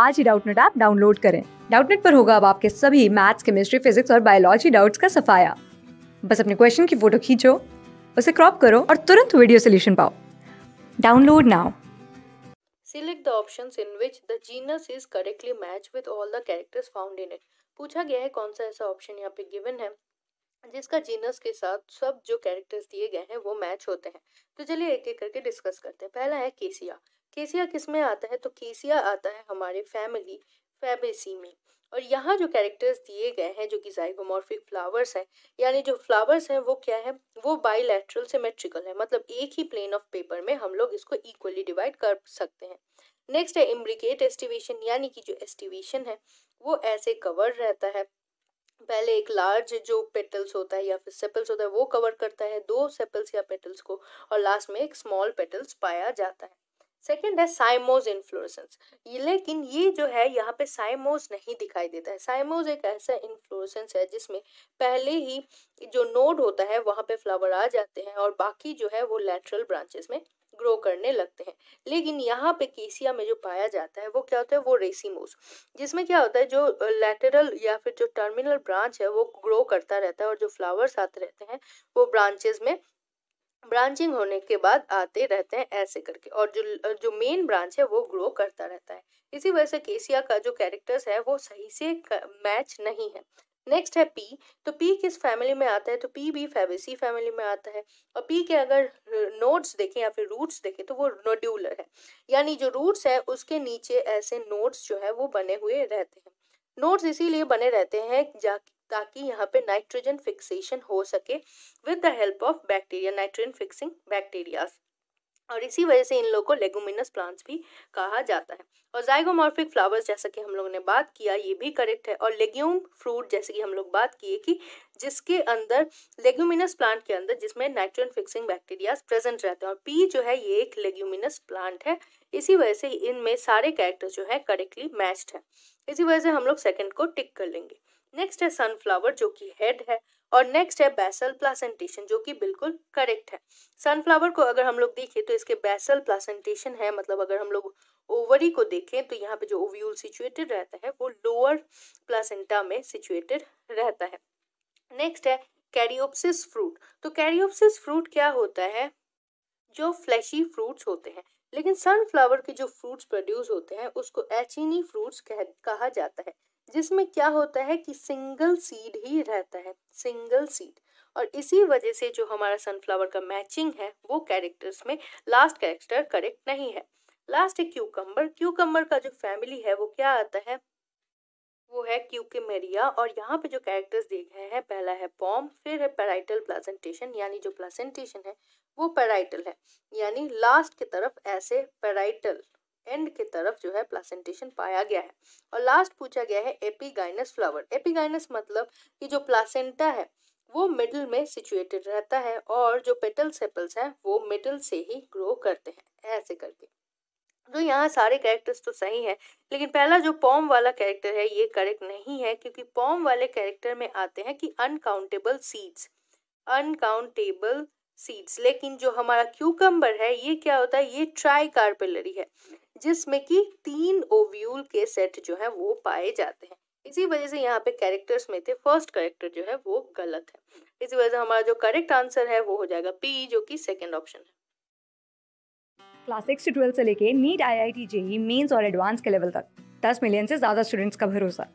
आज ही Doubtnut app download करें डाउटनेट पर होगा अब आपके सभी मैथ्स केमिस्ट्री फिजिक्स और बायोलॉजी डाउट्स का सफाया बस अपने क्वेश्चन की फोटो खींचो उसे क्रॉप करो और तुरंत वीडियो सोल्यूशन पाओ download now Select the options in which the genus is correctly matched with all the characters found in it. पूछा गया है कौन सा ऐसा ऑप्शन यहाँ पे गिवन है जिसका जीनस के साथ सब जो कैरेक्टर्स दिए गए हैं वो मैच होते हैं तो चलिए एक एक करके डिस्कस करते हैं पहला है केसिया केसिया किस में आता है तो केसिया आता है हमारे फैमिली फैबेसी में और यहाँ जो कैरेक्टर्स दिए गए हैं जो कि जाइगोमॉर्फिक फ्लावर्स हैं यानी जो फ्लावर्स हैं वो क्या है वो बाइलैटरल सिमेट्रिकल है मतलब एक ही प्लेन ऑफ पेपर में हम लोग इसको इक्वली डिवाइड कर सकते हैं नेक्स्ट है इम्ब्रिकेट एस्टिवेशन यानी कि जो एस्टिवेशन है वो ऐसे कवर रहता है पहले एक लार्ज जो पेटल्स होता है या फिर सेपल्स होता है वो कवर करता है दो सेपल्स या पेटल्स को और लास्ट में एक स्मॉल पेटल्स पाया जाता है सेकेंड है साइमोज इन्फ्लोरसेंस लेकिन ये जो है यहाँ पे साइमोज नहीं दिखाई देता है साइमोज एक ऐसा इन्फ्लोरसेंस है जिसमें पहले ही जो नोड होता है वहाँ पे फ्लावर आ जाते हैं और बाकी जो है वो लेटरल ब्रांचेस में ग्रो करने लगते हैं लेकिन यहाँ पे केसिया में जो पाया जाता है वो क्या होता है वो मोस जिसमें क्या होता है जो लेटरल या फिर जो टर्मिनल ब्रांच है वो ग्रो करता रहता है और जो फ्लावर्स आते रहते हैं वो ब्रांचेज में ब्रांचिंग होने के बाद आते रहते हैं ऐसे करके और जो जो मेन ब्रांच है वो ग्रो करता रहता है इसी वजह से केसिया का जो कैरेक्टर्स है वो सही से मैच नहीं है नेक्स्ट है पी तो पी किस फैमिली में आता है तो पी भी फैबेसी फैमिली में आता है और पी के अगर नोट्स देखें या फिर रूट्स देखें तो वो नोड्यूलर है यानी जो रूट्स है उसके नीचे ऐसे नोट्स जो है वो बने हुए रहते हैं नोट्स इसीलिए बने रहते हैं ताकि यहाँ पे नाइट्रोजन फिक्सेशन हो सके with the help of bacteria nitrogen fixing bacterias और इसी वजह से इन लोग को लेगुमिनस प्लांट्स भी कहा जाता है और जाइगोमॉर्फिक फ्लावर्स जैसा कि हम लोगों ने बात किया ये भी करेक्ट है और लेग्यूम फ्रूट जैसे कि हम लोग बात किए कि जिसके अंदर लेग्यूमिनस प्लांट के अंदर जिसमें नाइट्रोजन फिक्सिंग बैक्टीरिया प्रेजेंट रहते हैं और पी जो है ये एक लेग्यूमिनस प्लांट है इसी वजह से इनमें सारे कैरेक्टर जो है करेक्टली मैच्ड है इसी वजह से हम लोग सेकेंड को टिक कर लेंगे नेक्स्ट है सनफ्लावर जो कि हेड है और नेक्स्ट है बैसल प्लासेंटेशन जो कि बिल्कुल करेक्ट है सनफ्लावर को अगर हम लोग देखें तो इसके बैसल प्लासेंटेशन है मतलब अगर हम लोग ओवरी को देखें तो यहाँ पे जो ओव्यूल सिचुएटेड रहता है वो लोअर प्लासेंटा में सिचुएटेड रहता है नेक्स्ट है कैरियोप्सिस फ्रूट तो कैरियोप्सिस फ्रूट क्या होता है जो फ्लैशी फ्रूट्स होते हैं लेकिन सनफ्लावर के जो फ्रूट्स प्रोड्यूस होते हैं उसको एचिनी फ्रूट्स e e कह, कहा जाता है जिसमें क्या होता है कि सिंगल सीड ही रहता है सिंगल सीड और इसी वजह से जो हमारा सनफ्लावर का मैचिंग है वो कैरेक्टर्स में लास्ट कैरेक्टर करेक्ट नहीं है लास्ट है क्यूकम्बर क्यूकम्बर का जो फैमिली है वो क्या आता है वो है क्यूके मेरिया और यहाँ पे जो कैरेक्टर्स देख रहे हैं पहला है पॉम फिर है पैराइटल प्लेजेंटेशन यानी जो प्लेजेंटेशन है वो पैराइटल है यानी लास्ट की तरफ ऐसे पैराइटल एंड के तरफ जो है प्लासेंटेशन पाया गया है और लास्ट पूछा गया है एपीगाइनस फ्लावर एपीगाइनस मतलब कि जो प्लासेंटा है वो मिडिल में सिचुएटेड रहता है और जो पेटल सेपल्स हैं वो मिडिल से ही ग्रो करते हैं ऐसे करके जो तो यहाँ सारे कैरेक्टर्स तो सही हैं लेकिन पहला जो पॉम वाला कैरेक्टर है ये करेक्ट नहीं है क्योंकि पॉम वाले कैरेक्टर में आते हैं कि अनकाउंटेबल सीड्स अनकाउंटेबल सीड्स लेकिन जो हमारा क्यूकम्बर है ये क्या होता है ये ट्राई है जिसमें कि तीन ओव्यूल के सेट जो है वो पाए जाते हैं इसी वजह से यहाँ पे कैरेक्टर्स में थे फर्स्ट कैरेक्टर जो है वो गलत है इसी वजह से हमारा जो करेक्ट आंसर है वो हो जाएगा पी जो कि सेकेंड ऑप्शन है क्लास सिक्स से ट्वेल्थ से लेके NEET I I T JEE mains और एडवांस के लेवल तक दस मिलियन से ज़्यादा स्टूडेंट्स का भरोसा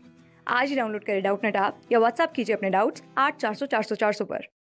आज ही डाउनलोड करें डाउट नेट आप या व्हाट्सअप कीजिए अपने डाउट्स आठ चार सौ चार सौ चार सौ पर